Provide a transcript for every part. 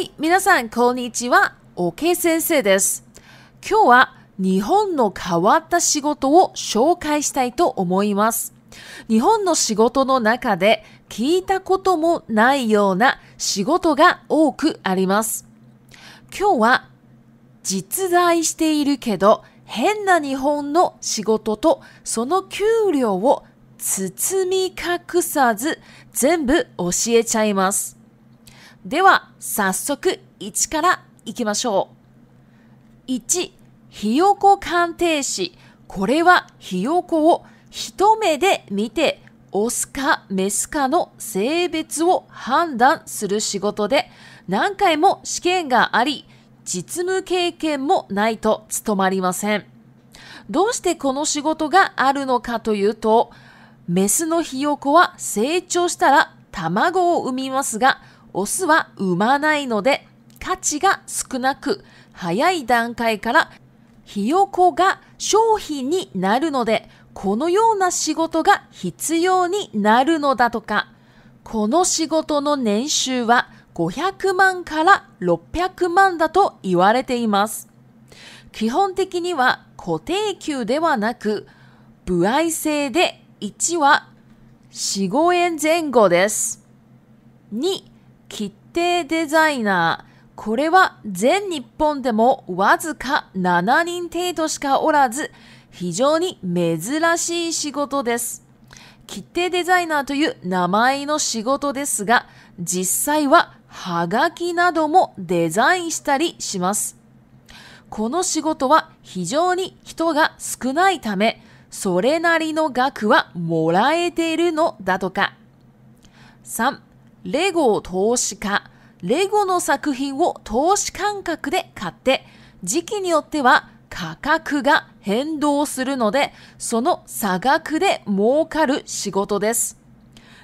い、皆さん、こんにちは。オケ先生です。今日は日本の変わった仕事を紹介したいと思います。日本の仕事の中で聞いたこともないような仕事が多くあります。今日は実在しているけど変な日本の仕事とその給料を包み隠さず全部教えちゃいます。では、早速1からいきましょう。1、ひよこ鑑定士。これはひよこを一目で見て、オスかメスかの性別を判断する仕事で、何回も試験があり、実務経験もないと務まりません。どうしてこの仕事があるのかというと、メスのひよこは成長したら卵を産みますが、オスは産まないので価値が少なく、早い段階からひよこが商品になるので、このような仕事が必要になるのだとか、この仕事の年収は500万から600万だと言われています。基本的には固定給ではなく、歩合制で1は4、5円前後です。2、切手デザイナー。これは全日本でもわずか7人程度しかおらず、非常に珍しい仕事です。切手デザイナーという名前の仕事ですが、実際はハガキなどもデザインしたりします。この仕事は非常に人が少ないため、それなりの額はもらえているのだとか。3. レゴ投資家、レゴの作品を投資感覚で買って、時期によっては価格が変動するので、その差額で儲かる仕事です。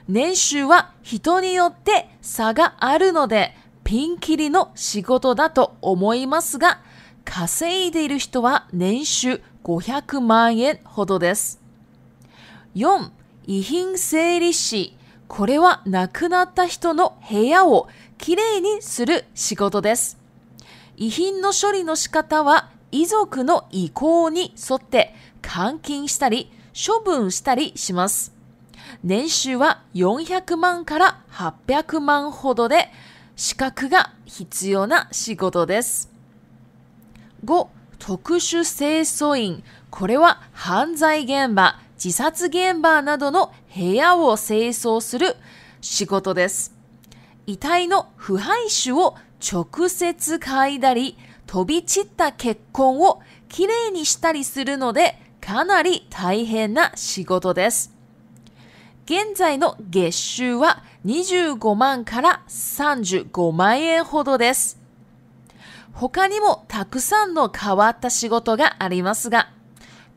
年収は人によって差があるので、ピンキリの仕事だと思いますが、稼いでいる人は年収500万円ほどです。4、遺品整理士、これは亡くなった人の部屋をきれいにする仕事です。遺品の処理の仕方は遺族の意向に沿って監禁したり処分したりします。年収は400万から800万ほどで資格が必要な仕事です。5. 特殊清掃員。これは犯罪現場、自殺現場などの部屋を清掃する仕事です。遺体の腐敗種を直接嗅いだり、飛び散った血痕をきれいにしたりするので、かなり大変な仕事です。現在の月収は25万から35万円ほどです。他にもたくさんの変わった仕事がありますが、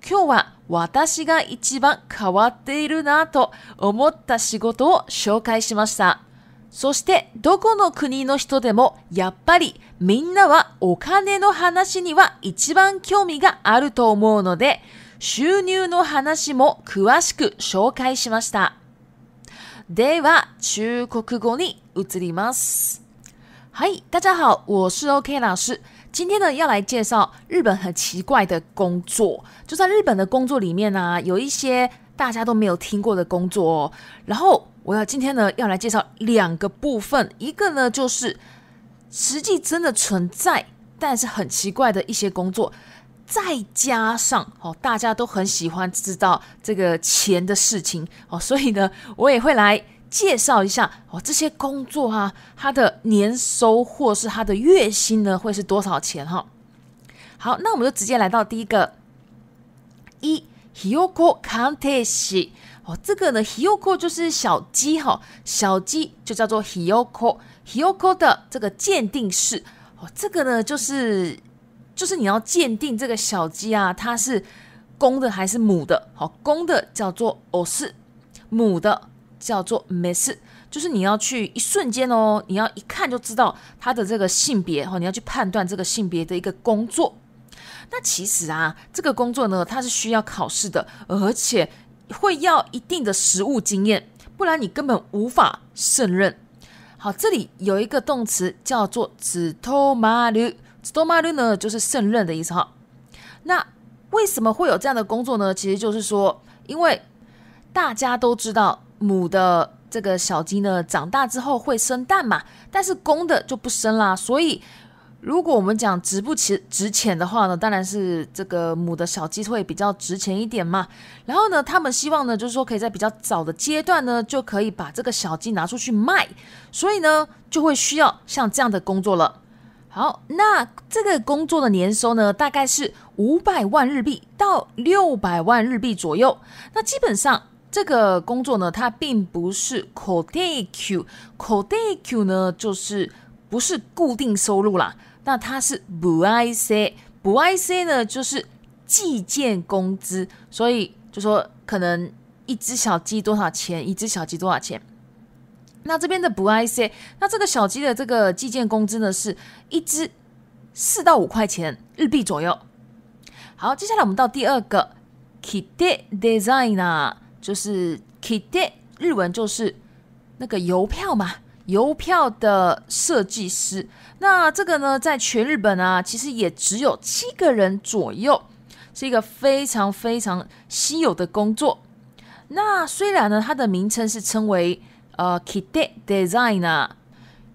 今日は私が一番変わっているなと思った仕事を紹介しました。そしてどこの国の人でもやっぱりみんなはお金の話には一番興味があると思うので収入の話も詳しく紹介しました。では中国語に移ります。はい、大家好、我是 OK 老师。今天呢，要来介绍日本很奇怪的工作。就在日本的工作里面呢，有一些大家都没有听过的工作。哦。然后，我要今天呢，要来介绍两个部分，一个呢就是实际真的存在，但是很奇怪的一些工作，再加上哦，大家都很喜欢知道这个钱的事情哦，所以呢，我也会来。介绍一下哦，这些工作啊，它的年收或是它的月薪呢，会是多少钱哈？好，那我们就直接来到第一个，一 h i y o k o Kan t e s h i 哦，这个呢 h i y o k o 就是小鸡哈，小鸡就叫做 h i y o k o h i y o k o 的这个鉴定师哦，这个呢，就是就是你要鉴定这个小鸡啊，它是公的还是母的？好，公的叫做 Os，母的。叫做没事，就是你要去一瞬间哦，你要一看就知道他的这个性别哈，你要去判断这个性别的一个工作。那其实啊，这个工作呢，它是需要考试的，而且会要一定的实务经验，不然你根本无法胜任。好，这里有一个动词叫做“止头马驴”，“止头马驴”呢就是胜任的意思哈。那为什么会有这样的工作呢？其实就是说，因为大家都知道。母的这个小鸡呢，长大之后会生蛋嘛，但是公的就不生啦。所以，如果我们讲值不值值钱的话呢，当然是这个母的小鸡会比较值钱一点嘛。然后呢，他们希望呢，就是说可以在比较早的阶段呢，就可以把这个小鸡拿出去卖，所以呢，就会需要像这样的工作了。好，那这个工作的年收呢，大概是五百万日币到六百万日币左右。那基本上。这个工作呢，它并不是コテ q ュ，コテキ q 呢就是不是固定收入啦，那它是补 i C，补 i C 呢就是计件工资，所以就说可能一只小鸡多少钱，一只小鸡多少钱。那这边的ブ i C，那这个小鸡的这个计件工资呢是一只四到五块钱日币左右。好，接下来我们到第二个 designer。就是 kite，日文就是那个邮票嘛，邮票的设计师。那这个呢，在全日本啊，其实也只有七个人左右，是一个非常非常稀有的工作。那虽然呢，它的名称是称为呃 kite designer，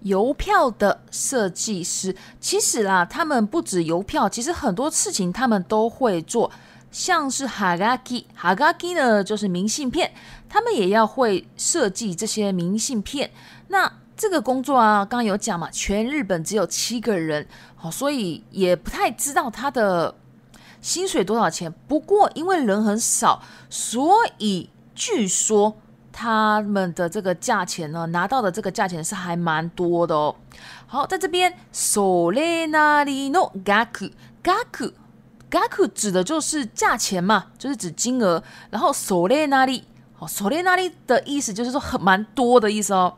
邮票的设计师，其实啦，他们不止邮票，其实很多事情他们都会做。像是 Hagaki，Hagaki 呢，就是明信片，他们也要会设计这些明信片。那这个工作啊，刚刚有讲嘛，全日本只有七个人，好，所以也不太知道他的薪水多少钱。不过因为人很少，所以据说他们的这个价钱呢，拿到的这个价钱是还蛮多的哦。好，在这边手雷那里诺嘎克嘎克。gaku 指的就是价钱嘛，就是指金额。然后手列那里？好，手列那里的意思就是说很蛮多的意思哦，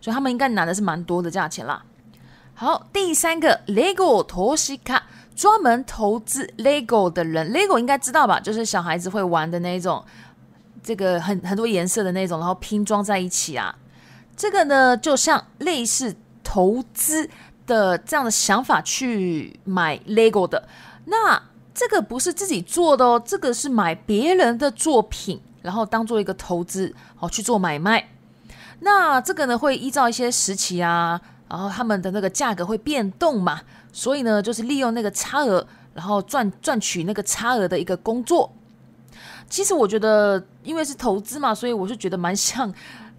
所以他们应该拿的是蛮多的价钱啦。好，第三个 Lego 投资卡，专门投资 Lego 的人。Lego 应该知道吧？就是小孩子会玩的那一种，这个很很多颜色的那种，然后拼装在一起啊。这个呢，就像类似投资的这样的想法去买 Lego 的那。这个不是自己做的哦，这个是买别人的作品，然后当做一个投资哦去做买卖。那这个呢，会依照一些时期啊，然后他们的那个价格会变动嘛，所以呢，就是利用那个差额，然后赚赚取那个差额的一个工作。其实我觉得，因为是投资嘛，所以我是觉得蛮像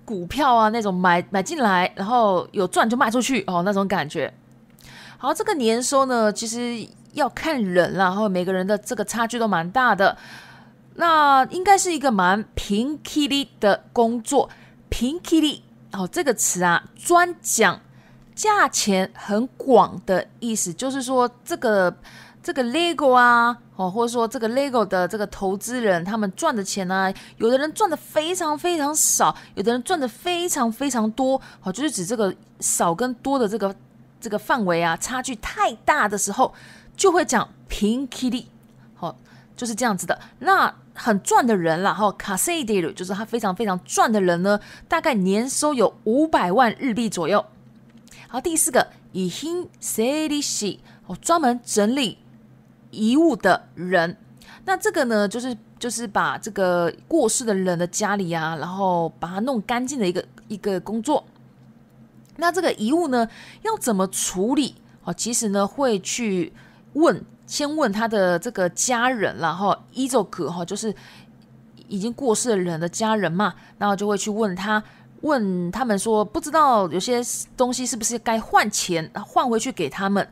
股票啊那种买买进来，然后有赚就卖出去哦那种感觉。好，这个年收呢，其实。要看人啦，后每个人的这个差距都蛮大的。那应该是一个蛮平 kili 的工作，平 kili 哦，这个词啊，专讲价钱很广的意思，就是说这个这个 lego 啊，哦，或者说这个 lego 的这个投资人，他们赚的钱呢，有的人赚的非常非常少，有的人赚的非常非常多，哦，就是指这个少跟多的这个这个范围啊，差距太大的时候。就会讲平 k i 好就是这样子的。那很赚的人啦，哈，卡塞迪鲁就是他非常非常赚的人呢，大概年收有五百万日币左右。好，第四个以辛塞迪西，哦，专门整理遗物的人。那这个呢，就是就是把这个过世的人的家里啊，然后把它弄干净的一个一个工作。那这个遗物呢，要怎么处理？哦，其实呢，会去。问先问他的这个家人了伊佐可哈，就是已经过世的人的家人嘛，然后就会去问他，问他们说，不知道有些东西是不是该换钱，换回去给他们，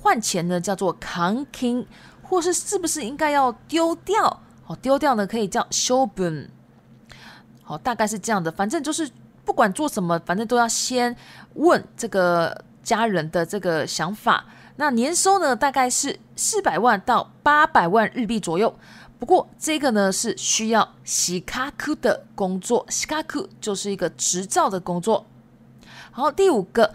换钱呢叫做 c o n k i n g 或是是不是应该要丢掉，哦，丢掉呢可以叫 s h o b u n 好大概是这样的，反正就是不管做什么，反正都要先问这个家人的这个想法。那年收呢，大概是四百万到八百万日币左右。不过这个呢是需要西卡库的工作，西卡库就是一个执照的工作。好，第五个，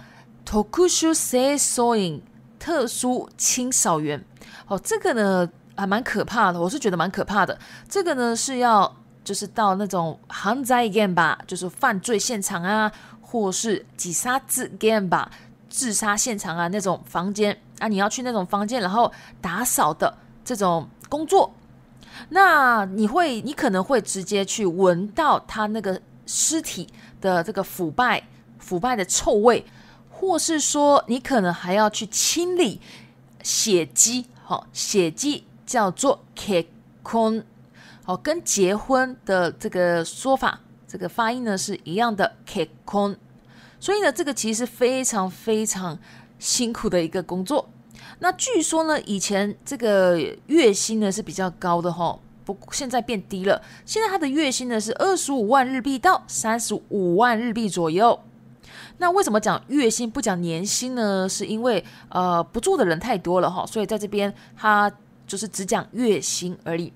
特殊清扫员，哦，这个呢还蛮可怕的，我是觉得蛮可怕的。这个呢是要就是到那种航灾 game 吧，就是犯罪现场啊，或是自杀 game 吧，自杀现场啊那种房间。那你要去那种房间，然后打扫的这种工作，那你会，你可能会直接去闻到他那个尸体的这个腐败、腐败的臭味，或是说你可能还要去清理血迹。好，血迹叫做 kakon，好，跟结婚的这个说法，这个发音呢是一样的 kakon。所以呢，这个其实非常非常。辛苦的一个工作，那据说呢，以前这个月薪呢是比较高的哈，不，现在变低了。现在他的月薪呢是二十五万日币到三十五万日币左右。那为什么讲月薪不讲年薪呢？是因为呃，不做的人太多了哈，所以在这边他就是只讲月薪而已。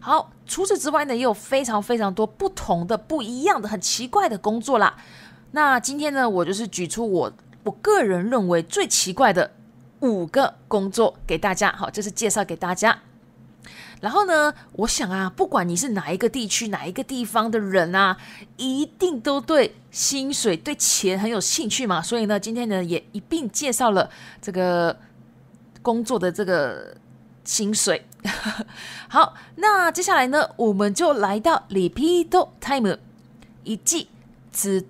好，除此之外呢，也有非常非常多不同的、不一样的、很奇怪的工作啦。那今天呢，我就是举出我。我个人认为最奇怪的五个工作给大家，好，这是介绍给大家。然后呢，我想啊，不管你是哪一个地区、哪一个地方的人啊，一定都对薪水、对钱很有兴趣嘛。所以呢，今天呢也一并介绍了这个工作的这个薪水。好，那接下来呢，我们就来到 Repeat Time 一，ず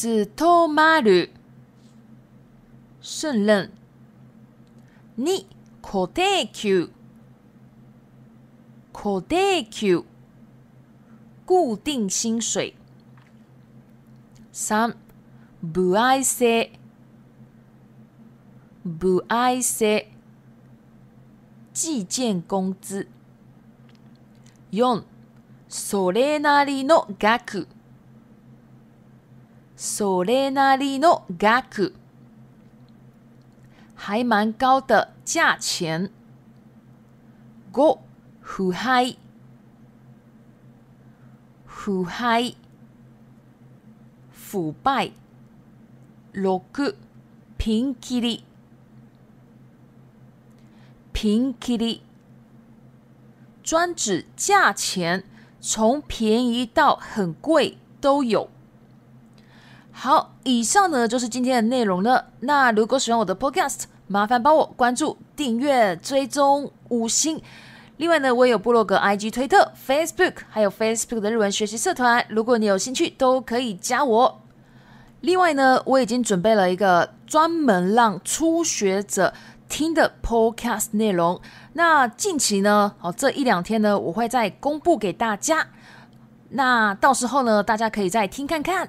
つとまる、信任。2、固定給。固定給。固定薪水。3、不愛性。不愛性。計件工資。ん、それなりの額。それなりの価格、还蛮高的价钱。ご腐敗、腐敗、腐败。六個平気里、平気里，专指价钱从便宜到很贵都有。好，以上呢就是今天的内容了。那如果喜欢我的 Podcast，麻烦帮我关注、订阅、追踪五星。另外呢，我也有部落格、IG、推特、Facebook，还有 Facebook 的日文学习社团，如果你有兴趣，都可以加我。另外呢，我已经准备了一个专门让初学者听的 Podcast 内容。那近期呢，哦，这一两天呢，我会再公布给大家。那到时候呢，大家可以再听看看。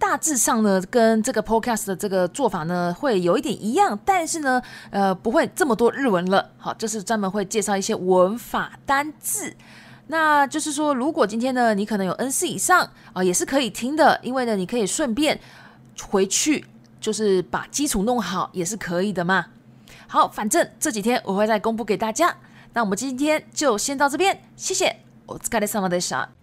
大致上呢，跟这个 podcast 的这个做法呢，会有一点一样，但是呢，呃，不会这么多日文了。好，这是专门会介绍一些文法单字。那就是说，如果今天呢，你可能有 N 四以上啊，也是可以听的，因为呢，你可以顺便回去，就是把基础弄好，也是可以的嘛。好，反正这几天我会再公布给大家。那我们今天就先到这边，谢谢。お疲れ様でした。